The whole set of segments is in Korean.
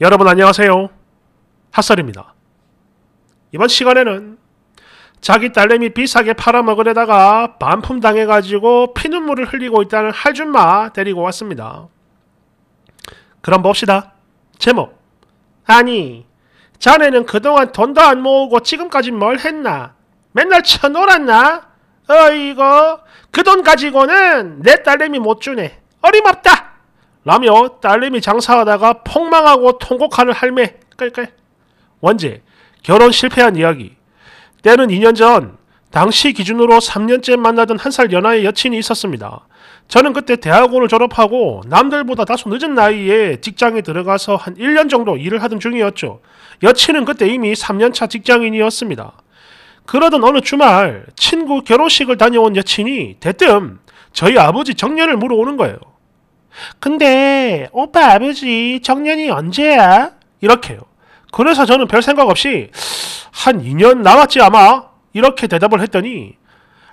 여러분 안녕하세요. 핫설입니다. 이번 시간에는 자기 딸내미 비싸게 팔아먹으려다가 반품당해가지고 피눈물을 흘리고 있다는 할줌마 데리고 왔습니다. 그럼 봅시다. 제목 아니 자네는 그동안 돈도 안 모으고 지금까지 뭘 했나? 맨날 쳐놀았나? 어이거 그 돈 가지고는 내 딸내미 못 주네. 어림없다. 라며 딸내미 장사하다가 폭망하고 통곡하는 할매 깔깔 원제 결혼 실패한 이야기 때는 2년 전 당시 기준으로 3년째 만나던 한 살 연하의 여친이 있었습니다. 저는 그때 대학원을 졸업하고 남들보다 다소 늦은 나이에 직장에 들어가서 한 1년 정도 일을 하던 중이었죠. 여친은 그때 이미 3년차 직장인이었습니다. 그러던 어느 주말 친구 결혼식을 다녀온 여친이 대뜸 저희 아버지 정년을 물어오는 거예요. 근데 오빠 아버지 정년이 언제야? 이렇게요. 그래서 저는 별 생각 없이 한 2년 남았지 아마 이렇게 대답을 했더니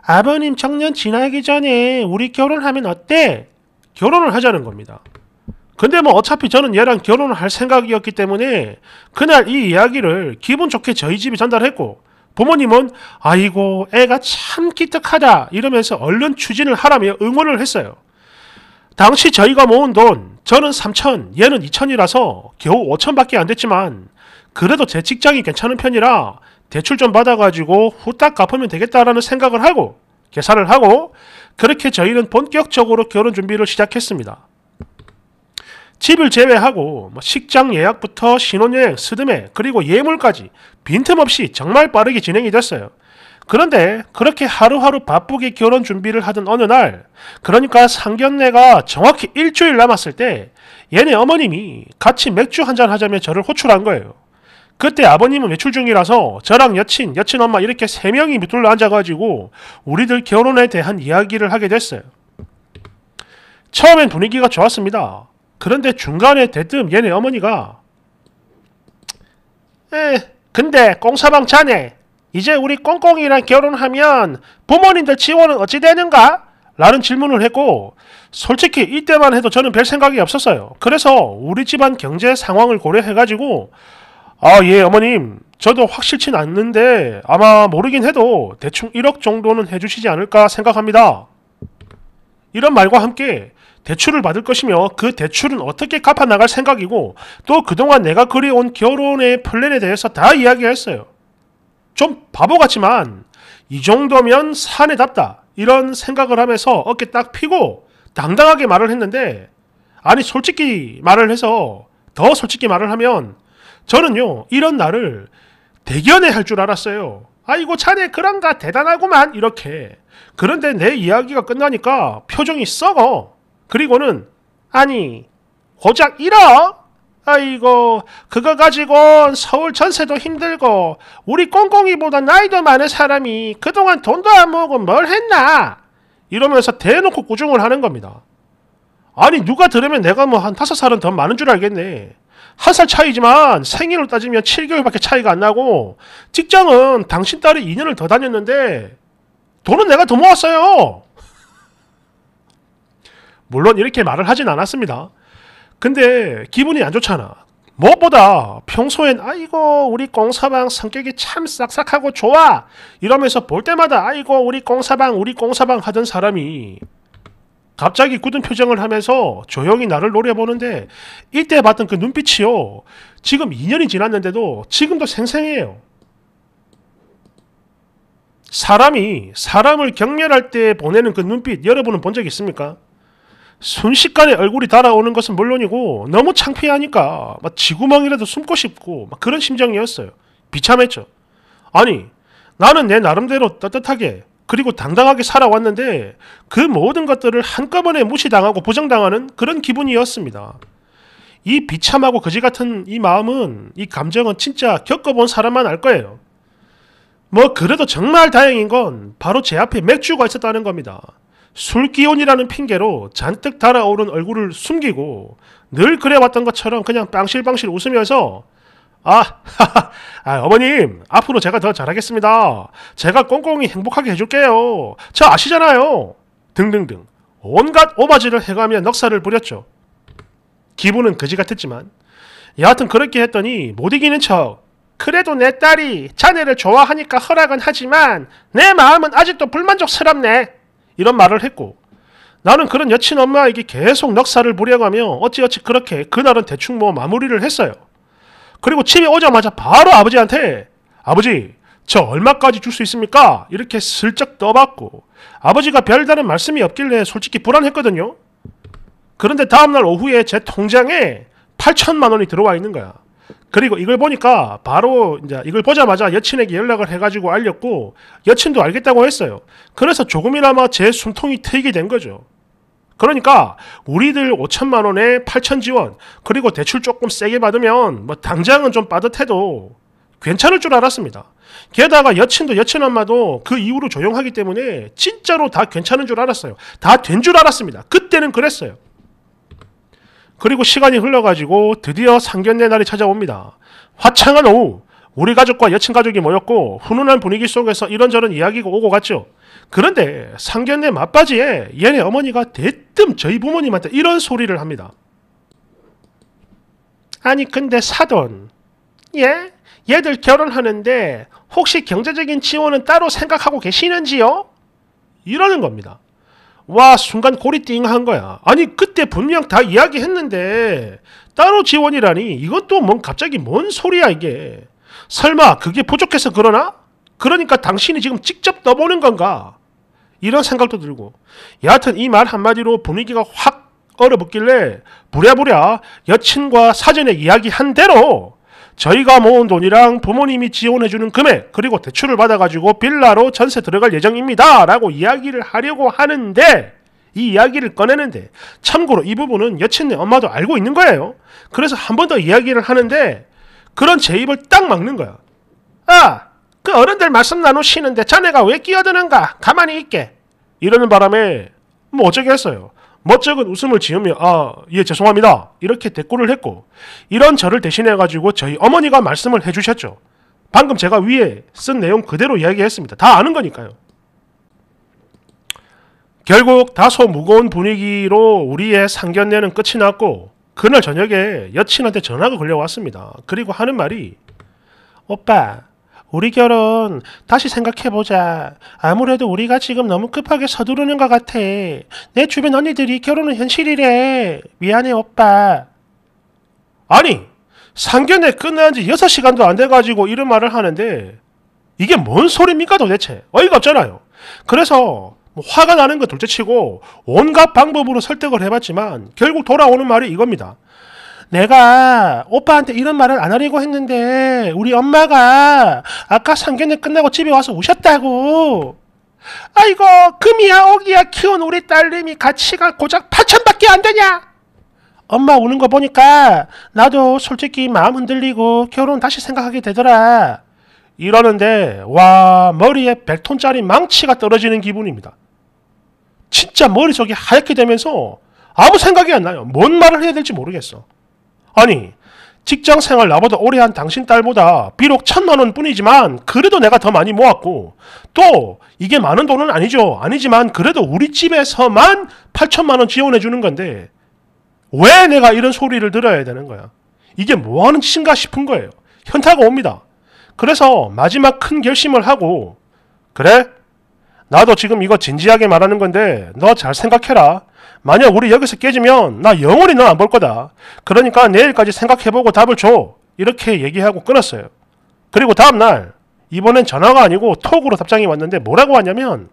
아버님 청년 지나기 전에 우리 결혼하면 어때? 결혼을 하자는 겁니다. 근데 뭐 어차피 저는 얘랑 결혼을 할 생각이었기 때문에 그날 이 이야기를 기분 좋게 저희 집이 전달했고 부모님은 아이고 애가 참 기특하다 이러면서 얼른 추진을 하라며 응원을 했어요. 당시 저희가 모은 돈, 저는 3천, 얘는 2천이라서 겨우 5천밖에 안 됐지만 그래도 제 직장이 괜찮은 편이라 대출 좀 받아가지고 후딱 갚으면 되겠다라는 생각을 하고 계산을 하고 그렇게 저희는 본격적으로 결혼 준비를 시작했습니다. 집을 제외하고 뭐 식장 예약부터 신혼여행, 스드메, 그리고 예물까지 빈틈없이 정말 빠르게 진행이 됐어요. 그런데 그렇게 하루하루 바쁘게 결혼 준비를 하던 어느 날, 그러니까 상견례가 정확히 일주일 남았을 때 얘네 어머님이 같이 맥주 한잔 하자며 저를 호출한 거예요. 그때 아버님은 외출 중이라서 저랑 여친, 여친 엄마 이렇게 세 명이 밑 둘러 앉아가지고 우리들 결혼에 대한 이야기를 하게 됐어요. 처음엔 분위기가 좋았습니다. 그런데 중간에 대뜸 얘네 어머니가 에, 근데 꽁사방 자네 이제 우리 꽁꽁이랑 결혼하면 부모님들 지원은 어찌 되는가? 라는 질문을 했고 솔직히 이때만 해도 저는 별 생각이 없었어요. 그래서 우리 집안 경제 상황을 고려해가지고 아 예 어머님 저도 확실치는 않는데 아마 모르긴 해도 대충 1억 정도는 해주시지 않을까 생각합니다. 이런 말과 함께 대출을 받을 것이며 그 대출은 어떻게 갚아나갈 생각이고 또 그동안 내가 그리온 결혼의 플랜에 대해서 다 이야기했어요. 좀 바보 같지만 이 정도면 사내답다 이런 생각을 하면서 어깨 딱 피고 당당하게 말을 했는데 아니 솔직히 말을 해서 더 솔직히 말을 하면 저는요 이런 나를 대견해 할 줄 알았어요. 아이고 자네 그런가 대단하구만 이렇게 그런데 내 이야기가 끝나니까 표정이 썩어 그리고는 아니 고작 잃어 아이고 그거 가지고 서울 전세도 힘들고 우리 꽁꽁이보다 나이도 많은 사람이 그동안 돈도 안 모으고 뭘 했나 이러면서 대놓고 꾸중을 하는 겁니다. 아니 누가 들으면 내가 뭐 한 다섯 살은 더 많은 줄 알겠네. 한 살 차이지만 생일로 따지면 7개월밖에 차이가 안 나고 직장은 당신 딸이 2년을 더 다녔는데 돈은 내가 더 모았어요. 물론 이렇게 말을 하진 않았습니다. 근데 기분이 안 좋잖아. 무엇보다 평소엔 아이고 우리 꽁사방 성격이 참 싹싹하고 좋아 이러면서 볼 때마다 아이고 우리 꽁사방 우리 꽁사방 하던 사람이 갑자기 굳은 표정을 하면서 조용히 나를 노려보는데 이때 봤던 그 눈빛이요 지금 2년이 지났는데도 지금도 생생해요 사람이 사람을 경멸할 때 보내는 그 눈빛 여러분은 본 적 있습니까? 순식간에 얼굴이 달아오는 것은 물론이고 너무 창피하니까 막지구망이라도 숨고 싶고 막 그런 심정이었어요. 비참했죠. 아니 나는 내 나름대로 떳떳하게 그리고 당당하게 살아왔는데 그 모든 것들을 한꺼번에 무시당하고 부정당하는 그런 기분이었습니다. 이 비참하고 거지 같은 이 마음은 이 감정은 진짜 겪어본 사람만 알 거예요. 뭐 그래도 정말 다행인 건 바로 제 앞에 맥주가 있었다는 겁니다. 술기운이라는 핑계로 잔뜩 달아오른 얼굴을 숨기고 늘 그래왔던 것처럼 그냥 빵실빵실 웃으면서 아, 아, 어머님, 앞으로 제가 더 잘하겠습니다. 제가 꽁꽁이 행복하게 해줄게요. 저 아시잖아요. 등등등. 온갖 오바지를 해가며 넉살을 부렸죠. 기분은 그지 같았지만, 여하튼 그렇게 했더니 못 이기는 척, 그래도 내 딸이 자네를 좋아하니까 허락은 하지만, 내 마음은 아직도 불만족스럽네. 이런 말을 했고 나는 그런 여친 엄마에게 계속 넉살을 부려가며 어찌어찌 그렇게 그날은 대충 뭐 마무리를 했어요. 그리고 집에 오자마자 바로 아버지한테 아버지 저 얼마까지 줄 수 있습니까? 이렇게 슬쩍 떠봤고 아버지가 별다른 말씀이 없길래 솔직히 불안했거든요. 그런데 다음날 오후에 제 통장에 8천만 원이 들어와 있는 거야. 그리고 이걸 보니까 바로 이제 이걸 보자마자 여친에게 연락을 해가지고 알렸고 여친도 알겠다고 했어요. 그래서 조금이나마 제 숨통이 트이게 된 거죠. 그러니까 우리들 5천만 원에 8천 지원 그리고 대출 조금 세게 받으면 뭐 당장은 좀 빠듯해도 괜찮을 줄 알았습니다. 게다가 여친도 여친 엄마도 그 이후로 조용하기 때문에 진짜로 다 괜찮은 줄 알았어요. 다 된 줄 알았습니다. 그때는 그랬어요. 그리고 시간이 흘러가지고 드디어 상견례 날이 찾아옵니다. 화창한 오후, 우리 가족과 여친 가족이 모였고 훈훈한 분위기 속에서 이런저런 이야기가 오고 갔죠. 그런데 상견례 맞바지에 얘네 어머니가 대뜸 저희 부모님한테 이런 소리를 합니다. 아니 근데 사돈, 예? 얘들 결혼하는데 혹시 경제적인 지원은 따로 생각하고 계시는지요? 이러는 겁니다. 와 순간 고리띵 한 거야. 아니 그때 분명 다 이야기했는데 따로 지원이라니 이건 또뭔 갑자기 뭔 소리야 이게. 설마 그게 부족해서 그러나? 그러니까 당신이 지금 직접 떠보는 건가? 이런 생각도 들고 여하튼 이 말 한마디로 분위기가 확 얼어붙길래 부랴부랴 여친과 사전에 이야기한 대로 저희가 모은 돈이랑 부모님이 지원해주는 금액 그리고 대출을 받아가지고 빌라로 전세 들어갈 예정입니다. 라고 이야기를 하려고 하는데 이 이야기를 꺼내는데 참고로 이 부분은 여친네 엄마도 알고 있는 거예요. 그래서 한 번 더 이야기를 하는데 그런 제 입을 딱 막는 거야. 아! 그 어른들 말씀 나누시는데 자네가 왜 끼어드는가? 가만히 있게. 이러는 바람에 뭐 어쩌겠어요. 멋쩍은 웃음을 지으며 아, 예, 죄송합니다. 이렇게 대꾸를 했고 이런 저를 대신해 가지고 저희 어머니가 말씀을 해 주셨죠. 방금 제가 위에 쓴 내용 그대로 이야기했습니다. 다 아는 거니까요. 결국 다소 무거운 분위기로 우리의 상견례는 끝이 났고 그날 저녁에 여친한테 전화가 걸려왔습니다. 그리고 하는 말이 오빠 우리 결혼 다시 생각해보자. 아무래도 우리가 지금 너무 급하게 서두르는 것 같아. 내 주변 언니들이 결혼은 현실이래. 미안해, 오빠. 아니, 상견례 끝난 지 6시간도 안 돼가지고 이런 말을 하는데 이게 뭔 소리입니까 도대체? 어이가 없잖아요. 그래서 뭐 화가 나는 거 둘째치고 온갖 방법으로 설득을 해봤지만 결국 돌아오는 말이 이겁니다. 내가 오빠한테 이런 말을 안 하려고 했는데 우리 엄마가 아까 상견례 끝나고 집에 와서 우셨다고. 아이고 금이야 오기야 키운 우리 딸님이 가치가 고작 8천밖에 안 되냐? 엄마 우는 거 보니까 나도 솔직히 마음 흔들리고 결혼 다시 생각하게 되더라. 이러는데 와 머리에 100톤짜리 망치가 떨어지는 기분입니다. 진짜 머릿속이 하얗게 되면서 아무 생각이 안 나요. 뭔 말을 해야 될지 모르겠어. 아니 직장 생활 나보다 오래 한 당신 딸보다 비록 천만 원 뿐이지만 그래도 내가 더 많이 모았고 또 이게 많은 돈은 아니죠. 아니지만 그래도 우리 집에서만 8천만 원 지원해 주는 건데 왜 내가 이런 소리를 들어야 되는 거야? 이게 뭐 하는 짓인가 싶은 거예요. 현타가 옵니다. 그래서 마지막 큰 결심을 하고 그래? 나도 지금 이거 진지하게 말하는 건데 너 잘 생각해라. 만약 우리 여기서 깨지면 나 영원히 너 안 볼 거다. 그러니까 내일까지 생각해보고 답을 줘. 이렇게 얘기하고 끊었어요. 그리고 다음날 이번엔 전화가 아니고 톡으로 답장이 왔는데 뭐라고 하냐면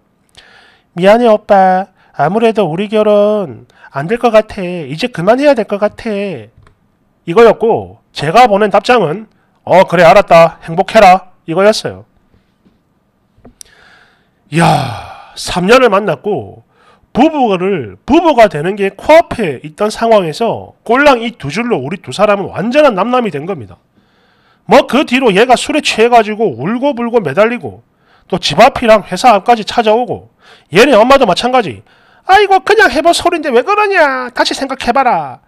미안해 오빠 아무래도 우리 결혼 안 될 것 같아 이제 그만해야 될 것 같아 이거였고 제가 보낸 답장은 어 그래 알았다 행복해라 이거였어요 야, 3년을 만났고 부부를 부부가 되는 게 코앞에 있던 상황에서 꼴랑 이 두 줄로 우리 두 사람은 완전한 남남이 된 겁니다. 뭐 그 뒤로 얘가 술에 취해가지고 울고 불고 매달리고 또 집 앞이랑 회사 앞까지 찾아오고 얘네 엄마도 마찬가지. 아이고 그냥 해본 소리인데왜 그러냐 같이 생각해봐라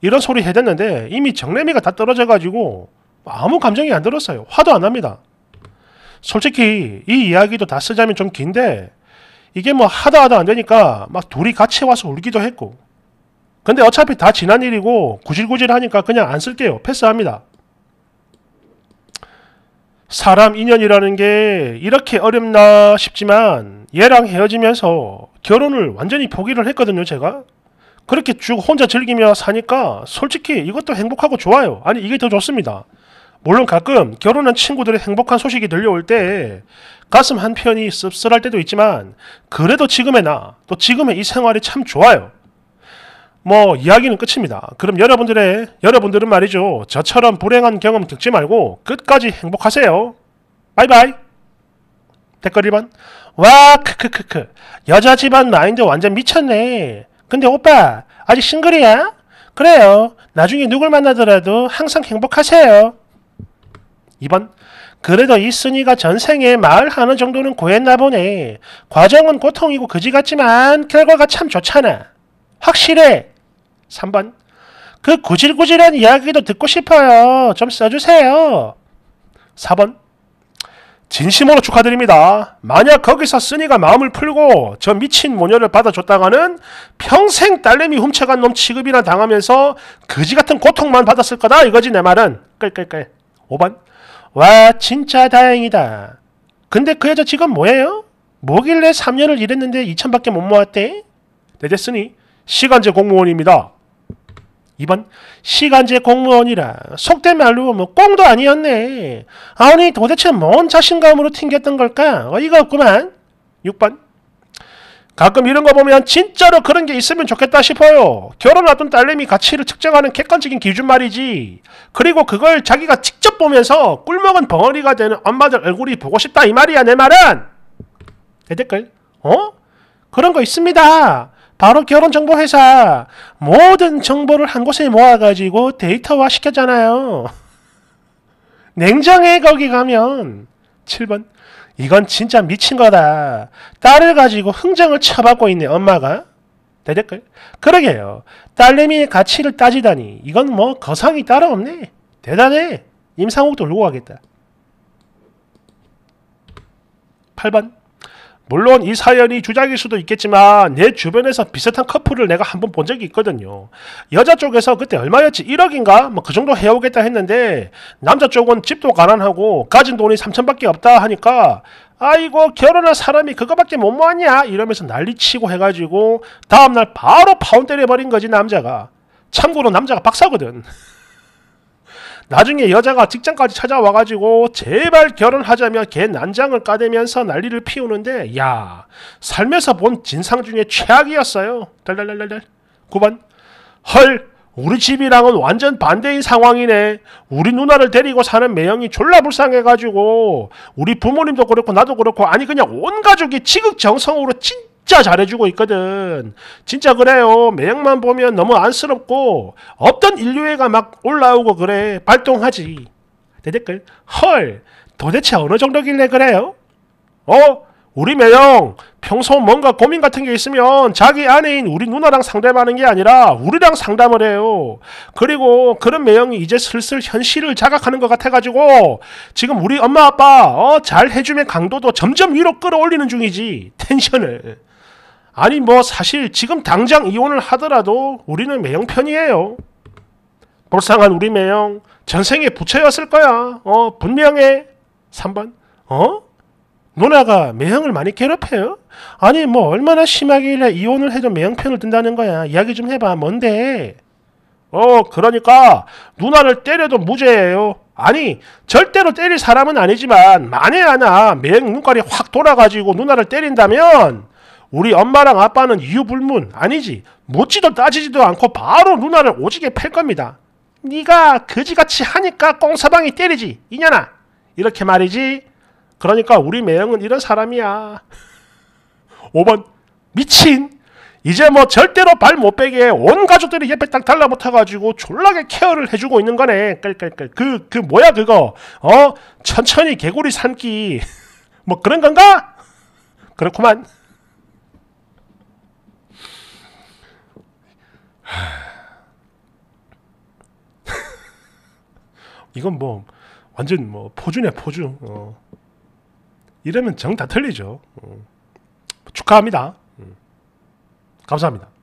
이런 소리 해댔는데 이미 정래미가 다 떨어져가지고 아무 감정이 안 들었어요. 화도 안 납니다. 솔직히 이 이야기도 다 쓰자면 좀 긴데 이게 뭐 하다 하다 안 되니까 막 둘이 같이 와서 울기도 했고 근데 어차피 다 지난 일이고 구질구질 하니까 그냥 안 쓸게요. 패스합니다. 사람 인연이라는 게 이렇게 어렵나 싶지만 얘랑 헤어지면서 결혼을 완전히 포기를 했거든요, 제가. 그렇게 쭉 혼자 즐기며 사니까 솔직히 이것도 행복하고 좋아요. 아니, 이게 더 좋습니다. 물론 가끔 결혼한 친구들의 행복한 소식이 들려올 때 가슴 한편이 씁쓸할 때도 있지만 그래도 지금의 나, 또 지금의 이 생활이 참 좋아요. 뭐 이야기는 끝입니다. 그럼 여러분들의 여러분들은 말이죠. 저처럼 불행한 경험 겪지 말고 끝까지 행복하세요. 바이바이. 댓글 1번. 와 크크크크. 여자 집안 마인드 완전 미쳤네. 근데 오빠 아직 싱글이야? 그래요. 나중에 누굴 만나더라도 항상 행복하세요. 2번 그래도 이순니가 전생에 말하는 정도는 구했나 보네. 과정은 고통이고 그지 같지만 결과가 참 좋잖아. 확실해. 3번 그 구질구질한 이야기도 듣고 싶어요. 좀 써주세요. 4번 진심으로 축하드립니다. 만약 거기서 쓰니가 마음을 풀고 저 미친 모녀를 받아줬다가는 평생 딸내미 훔쳐간 놈 취급이나 당하면서 그지 같은 고통만 받았을 거다 이거지 내 말은. 끌끌끌. 5번 와 진짜 다행이다. 근데 그 여자 지금 뭐예요? 뭐길래 3년을 일했는데 2천밖에 못 모았대? 대됐으니 시간제 공무원입니다. 2번 시간제 공무원이라 속된 말로 뭐 꽁도 아니었네. 아니 도대체 뭔 자신감으로 튕겼던 걸까? 어이가 없구만. 6번 가끔 이런 거 보면 진짜로 그런 게 있으면 좋겠다 싶어요. 결혼 앞둔 딸내미 가치를 측정하는 객관적인 기준 말이지. 그리고 그걸 자기가 직접 직접 보면서 꿀먹은 벙어리가 되는 엄마들 얼굴이 보고 싶다 이 말이야 내 말은 내 댓글 어? 그런 거 있습니다 바로 결혼정보회사 모든 정보를 한 곳에 모아가지고 데이터화 시켰잖아요 냉정해 거기 가면 7번 이건 진짜 미친 거다 딸을 가지고 흥정을 쳐받고 있네 엄마가 대댓글 그러게요 딸내미의 가치를 따지다니 이건 뭐 거상이 따로 없네 대단해 임상욱 돌고 가겠다. 8번 물론 이 사연이 주작일 수도 있겠지만 내 주변에서 비슷한 커플을 내가 한 번 본 적이 있거든요. 여자 쪽에서 그때 얼마였지? 1억인가? 뭐 그 정도 해오겠다 했는데 남자 쪽은 집도 가난하고 가진 돈이 3천밖에 없다 하니까 아이고 결혼한 사람이 그거밖에 못 모았냐 이러면서 난리치고 해가지고 다음날 바로 파혼 때려버린 거지 남자가. 참고로 남자가 박사거든. 나중에 여자가 직장까지 찾아와가지고 제발 결혼하자며 개 난장을 까대면서 난리를 피우는데 야 살면서 본 진상 중에 최악이었어요. 달달달달달 9번 헐 우리 집이랑은 완전 반대인 상황이네. 우리 누나를 데리고 사는 매형이 졸라 불쌍해가지고 우리 부모님도 그렇고 나도 그렇고 아니 그냥 온 가족이 지극정성으로 진 진짜 잘해주고 있거든. 진짜 그래요. 매형만 보면 너무 안쓰럽고 없던 인류애가 막 올라오고 그래. 발동하지. 내 댓글 헐 도대체 어느 정도길래 그래요? 어? 우리 매형 평소 뭔가 고민 같은 게 있으면 자기 아내인 우리 누나랑 상담하는 게 아니라 우리랑 상담을 해요. 그리고 그런 매형이 이제 슬슬 현실을 자각하는 것 같아가지고 지금 우리 엄마 아빠 어, 잘 해주면 강도도 점점 위로 끌어올리는 중이지 텐션을. 아니 뭐 사실 지금 당장 이혼을 하더라도 우리는 매형 편이에요. 불쌍한 우리 매형 전생에 부처였을 거야. 어 분명해. 3번 어? 누나가 매형을 많이 괴롭혀요? 아니 뭐 얼마나 심하길래 이혼을 해도 매형 편을 든다는 거야. 이야기 좀 해봐. 뭔데? 어 그러니까 누나를 때려도 무죄예요. 아니 절대로 때릴 사람은 아니지만 만에 하나 매형 눈깔이 확 돌아가지고 누나를 때린다면 우리 엄마랑 아빠는 이유불문 아니지 묻지도 따지지도 않고 바로 누나를 오지게 팰 겁니다. 네가 그지같이 하니까 꽁서방이 때리지 이년아 이렇게 말이지. 그러니까 우리 매형은 이런 사람이야. 5번 미친 이제 뭐 절대로 발 못 빼게 온 가족들이 옆에 딱 달라붙어가지고 졸라게 케어를 해주고 있는 거네. 깔깔깔 그그 그 뭐야 그거 어 천천히 개구리 삼기 뭐 그런 건가? 그렇구만. 이건 뭐 완전 뭐 포주네 포주. 어. 이러면 정 다 틀리죠. 어. 축하합니다. 음. 감사합니다.